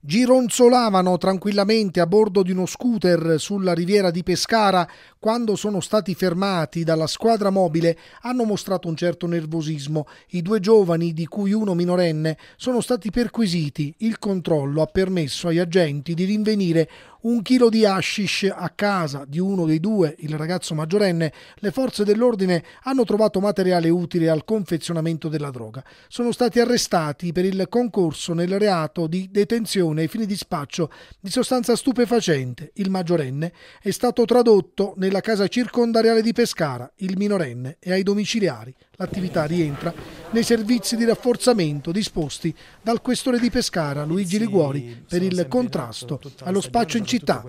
gironzolavano tranquillamente a bordo di uno scooter sulla riviera di Pescara quando sono stati fermati dalla squadra mobile hanno mostrato un certo nervosismo. I due giovani, di cui uno minorenne, sono stati perquisiti. Il controllo ha permesso agli agenti di rinvenire un chilo di hashish a casa di uno dei due, il ragazzo maggiorenne, le forze dell'ordine hanno trovato materiale utile al confezionamento della droga. Sono stati arrestati per il concorso nel reato di detenzione ai fini di spaccio di sostanza stupefacente. Il maggiorenne è stato tradotto nella casa circondariale di Pescara, il minorenne, e ai domiciliari. L'attività rientra nei servizi di rafforzamento disposti dal questore di Pescara Luigi Liguori per il contrasto allo spaccio in città.